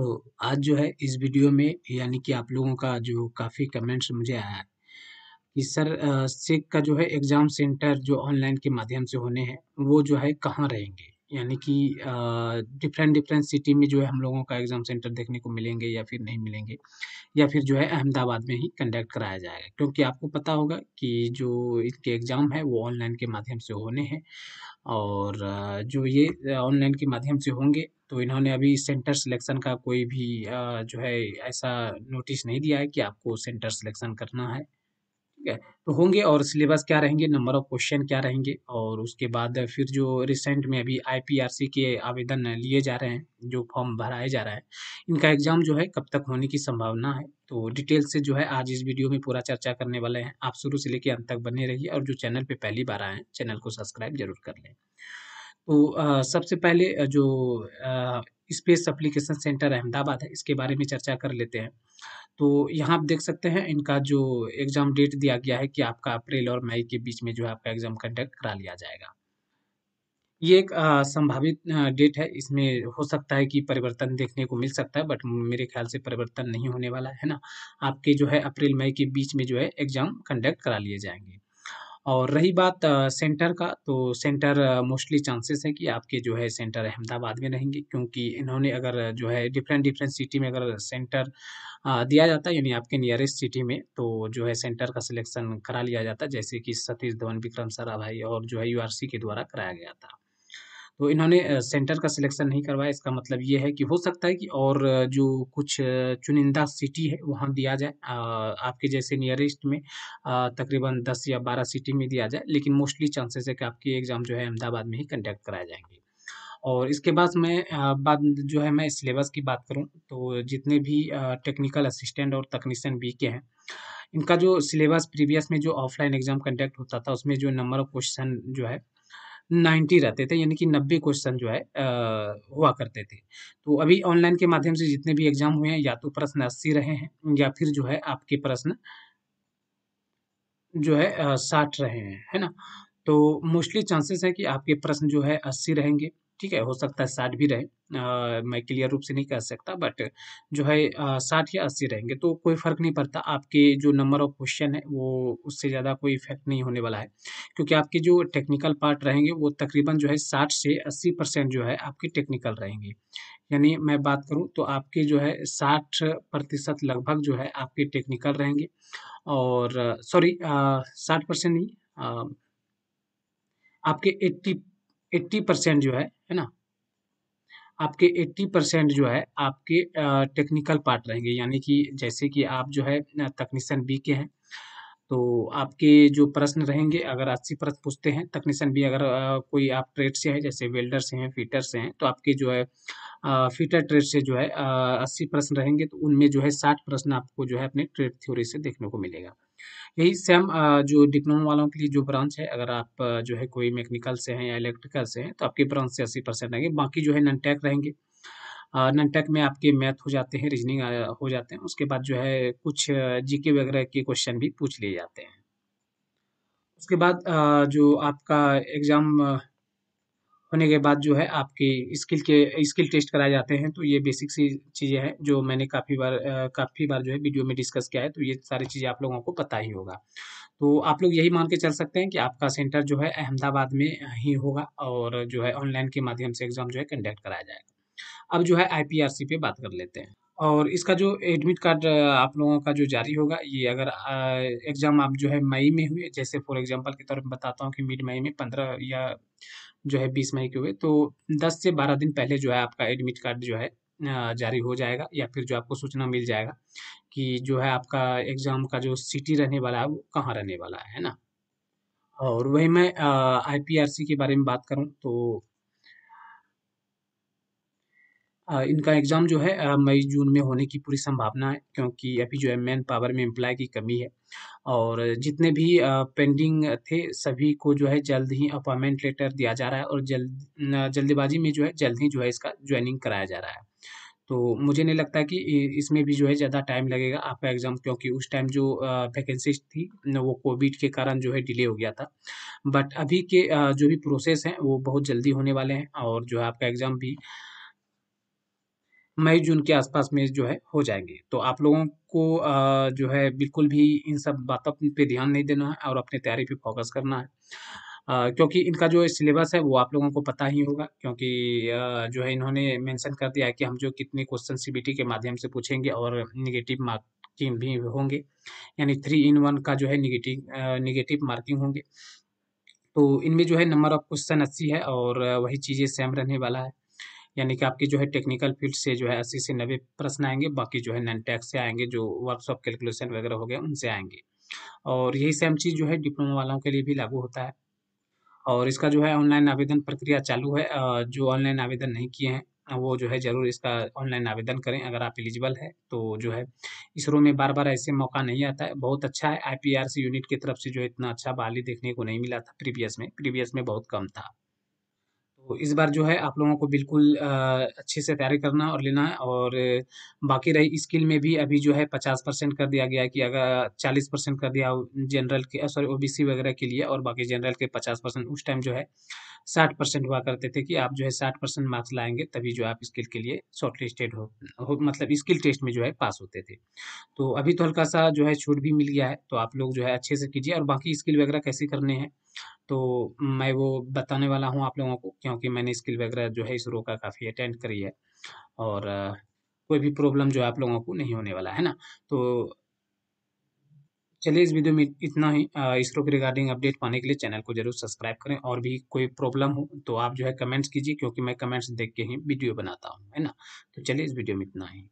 तो आज जो है इस वीडियो में यानी कि आप लोगों का जो काफ़ी कमेंट्स मुझे आया है कि सर सेक का जो है एग्ज़ाम सेंटर जो ऑनलाइन के माध्यम से होने हैं वो जो है कहाँ रहेंगे यानी कि डिफरेंट डिफरेंट सिटी में जो है हम लोगों का एग्ज़ाम सेंटर देखने को मिलेंगे या फिर नहीं मिलेंगे या फिर जो है अहमदाबाद में ही कंडक्ट कराया जाएगा क्योंकि आपको पता होगा कि जो इसके एग्ज़ाम है वो ऑनलाइन के माध्यम से होने हैं और जो ये ऑनलाइन के माध्यम से होंगे तो इन्होंने अभी सेंटर सिलेक्शन का कोई भी जो है ऐसा नोटिस नहीं दिया है कि आपको सेंटर सिलेक्शन करना है ठीक है तो होंगे और सिलेबस क्या रहेंगे नंबर ऑफ क्वेश्चन क्या रहेंगे और उसके बाद फिर जो रिसेंट में अभी आईपीआरसी के आवेदन लिए जा रहे हैं जो फॉर्म भराए जा रहा है इनका एग्जाम जो है कब तक होने की संभावना है तो डिटेल से जो है आज इस वीडियो में पूरा चर्चा करने वाले हैं आप शुरू से लेकर अंत तक बने रहिए और जो चैनल पर पहली बार आए हैं चैनल को सब्सक्राइब जरूर कर लें तो आ, सबसे पहले जो आ, स्पेस अप्लीकेशन सेंटर अहमदाबाद है इसके बारे में चर्चा कर लेते हैं तो यहाँ आप देख सकते हैं इनका जो एग्ज़ाम डेट दिया गया है कि आपका अप्रैल और मई के बीच में जो है आपका एग्ज़ाम कंडक्ट करा लिया जाएगा ये एक आ, संभावित डेट है इसमें हो सकता है कि परिवर्तन देखने को मिल सकता है बट मेरे ख्याल से परिवर्तन नहीं होने वाला है ना आपके जो है अप्रैल मई के बीच में जो है एग्ज़ाम कंडक्ट करा लिए जाएंगे और रही बात सेंटर का तो सेंटर मोस्टली चांसेस है कि आपके जो है सेंटर अहमदाबाद में रहेंगे क्योंकि इन्होंने अगर जो है डिफरेंट डिफरेंट सिटी में अगर सेंटर दिया जाता है यानी आपके नियरेस्ट सिटी में तो जो है सेंटर का सिलेक्शन करा लिया जाता है जैसे कि सतीश धवन विक्रम सरा भाई और जो है यू के द्वारा कराया गया था तो इन्होंने सेंटर का सिलेक्शन नहीं करवाया इसका मतलब ये है कि हो सकता है कि और जो कुछ चुनिंदा सिटी है वहाँ दिया जाए आपके जैसे नियरेस्ट में तकरीबन दस या बारह सिटी में दिया जाए लेकिन मोस्टली चांसेस है कि आपकी एग्ज़ाम जो है अहमदाबाद में ही कंडक्ट कराए जाएंगे और इसके बाद मैं बात जो है मैं सिलेबस की बात करूँ तो जितने भी टेक्निकल असिस्टेंट और तकनीशियन बी के हैं इनका जो सिलेबस प्रीवियस में जो ऑफलाइन एग्ज़ाम कंडक्ट होता था उसमें जो नंबर ऑफ क्वेश्चन जो है 90 रहते थे यानी कि नब्बे क्वेश्चन जो है आ, हुआ करते थे तो अभी ऑनलाइन के माध्यम से जितने भी एग्जाम हुए हैं या तो प्रश्न अस्सी रहे हैं या फिर जो है आपके प्रश्न जो है साठ रहे हैं है ना तो मोस्टली चांसेस है कि आपके प्रश्न जो है अस्सी रहेंगे ठीक है हो सकता है साठ भी रहे आ, मैं क्लियर रूप से नहीं कह सकता बट जो है साठ या अस्सी रहेंगे तो कोई फ़र्क नहीं पड़ता आपके जो नंबर ऑफ क्वेश्चन है वो उससे ज़्यादा कोई इफेक्ट नहीं होने वाला है क्योंकि आपके जो टेक्निकल पार्ट रहेंगे वो तकरीबन जो है साठ से अस्सी परसेंट जो है आपके टेक्निकल रहेंगे यानी मैं बात करूं तो आपके जो है साठ प्रतिशत लगभग जो है आपके टेक्निकल रहेंगे और सॉरी साठ परसेंट नहीं आ, आपके एट्टी एट्टी परसेंट जो है है ना आपके एट्टी परसेंट जो है आपके टेक्निकल पार्ट रहेंगे यानी कि जैसे कि आप जो है तकनीशियन बी के हैं तो आपके जो प्रश्न रहेंगे अगर अस्सी प्रश्न पूछते हैं तकनीशियन बी अगर आ, कोई आप ट्रेड से है जैसे वेल्डर से हैं फिटर से हैं तो आपके जो है फीटर फिटर ट्रेड से जो है अस्सी प्रश्न रहेंगे तो उनमें जो है साठ प्रश्न आपको जो है अपने ट्रेड थ्योरी से देखने को मिलेगा यही सेम जो डिप्लोमा वालों के लिए जो ब्रांच है अगर आप जो है कोई मैकेनिकल से हैं या इलेक्ट्रिकल से हैं तो आपके ब्रांच से अस्सी परसेंट रहेंगे बाकी जो है नन टेक रहेंगे नन टेक में आपके मैथ हो जाते हैं रीजनिंग हो जाते हैं उसके बाद जो है कुछ जीके वगैरह के क्वेश्चन भी पूछ लिए जाते हैं उसके बाद जो आपका एग्ज़ाम होने के बाद जो है आपकी स्किल के स्किल टेस्ट कराए जाते हैं तो ये बेसिक सी चीज़ें हैं जो मैंने काफ़ी बार काफ़ी बार जो है वीडियो में डिस्कस किया है तो ये सारी चीज़ें आप लोगों को पता ही होगा तो आप लोग यही मान के चल सकते हैं कि आपका सेंटर जो है अहमदाबाद में ही होगा और जो है ऑनलाइन के माध्यम से एग्ज़ाम जो है कंडक्ट कराया जाएगा अब जो है आई पे बात कर लेते हैं और इसका जो एडमिट कार्ड आप लोगों का जो जारी होगा ये अगर एग्ज़ाम आप जो है मई में हुए जैसे फॉर एग्जांपल के तौर पर बताता हूँ कि मिड मई में पंद्रह या जो है बीस मई के हुए तो दस से बारह दिन पहले जो है आपका एडमिट कार्ड जो है जारी हो जाएगा या फिर जो आपको सूचना मिल जाएगा कि जो है आपका एग्ज़ाम का जो सिटी रहने वाला है वो कहाँ रहने वाला है ना और वही मैं आईपीआरसी के बारे में बात करूँ तो इनका एग्ज़ाम जो है मई जून में होने की पूरी संभावना है क्योंकि अभी जो है मैन पावर में एम्प्लॉय की कमी है और जितने भी पेंडिंग थे सभी को जो है जल्द ही अपॉइंटमेंट लेटर दिया जा रहा है और जल्द जल्दबाजी में जो है जल्द ही जो है इसका ज्वाइनिंग कराया जा रहा है तो मुझे नहीं लगता कि इसमें भी जो है ज़्यादा टाइम लगेगा आपका एग्ज़ाम क्योंकि उस टाइम जो वैकेंसी थी वो कोविड के कारण जो है डिले हो गया था बट अभी के जो भी प्रोसेस हैं वो बहुत जल्दी होने वाले हैं और जो है आपका एग्ज़ाम भी मई जून के आसपास में जो है हो जाएंगे तो आप लोगों को जो है बिल्कुल भी इन सब बातों पे ध्यान नहीं देना है और अपनी तैयारी पे फोकस करना है क्योंकि इनका जो सिलेबस है वो आप लोगों को पता ही होगा क्योंकि जो है इन्होंने मेंशन कर दिया है कि हम जो कितने क्वेश्चन सी के माध्यम से पूछेंगे और निगेटिव मार्किंग भी होंगे यानी थ्री इन वन का जो है निगेटिव निगेटिव मार्किंग होंगे तो इनमें जो है नंबर ऑफ क्वेश्चन अस्सी है और वही चीज़ें सेम रहने वाला है यानी कि आपकी जो है टेक्निकल फील्ड से जो है अस्सी से नब्बे प्रश्न आएंगे बाकी जो है नन टैक्स से आएंगे जो वर्कशॉप कैलकुलेशन वगैरह हो गया उनसे आएंगे और यही सेम चीज़ जो है डिप्लोमा वालों के लिए भी लागू होता है और इसका जो है ऑनलाइन आवेदन प्रक्रिया चालू है जो ऑनलाइन आवेदन नहीं किए हैं वो जो है ज़रूर इसका ऑनलाइन आवेदन करें अगर आप एलिजिबल है तो जो है इसरो में बार बार ऐसे मौका नहीं आता है बहुत अच्छा है आईपीआरसी यूनिट की तरफ से जो इतना अच्छा बहाली देखने को नहीं मिला था प्रीवियस में प्रीवियस में बहुत कम था तो इस बार जो है आप लोगों को बिल्कुल अच्छे से तैयारी करना और लेना है और बाकी रही स्किल में भी अभी जो है पचास परसेंट कर दिया गया है कि अगर चालीस परसेंट कर दिया जनरल के सॉरी ओबीसी वगैरह के लिए और बाकी जनरल के पचास परसेंट उस टाइम जो है साठ परसेंट हुआ करते थे कि आप जो है साठ परसेंट मार्क्स लाएंगे तभी जो आप स्किल के लिए शॉर्ट लिस्टेड हो, हो मतलब स्किल टेस्ट में जो है पास होते थे तो अभी तो हल्का सा जो है छूट भी मिल गया है तो आप लोग जो है अच्छे से कीजिए और बाकी स्किल वगैरह कैसे करने हैं तो मैं वो बताने वाला हूँ आप लोगों को क्योंकि मैंने स्किल वगैरह जो है इसरो का काफ़ी अटेंड करी है और कोई भी प्रॉब्लम जो आप लोगों को नहीं होने वाला है ना तो चलिए इस वीडियो में इतना ही इसरो के रिगार्डिंग अपडेट पाने के लिए चैनल को जरूर सब्सक्राइब करें और भी कोई प्रॉब्लम हो तो आप जो है कमेंट्स कीजिए क्योंकि मैं कमेंट्स देख के ही वीडियो बनाता हूँ है ना तो चलिए इस वीडियो में इतना ही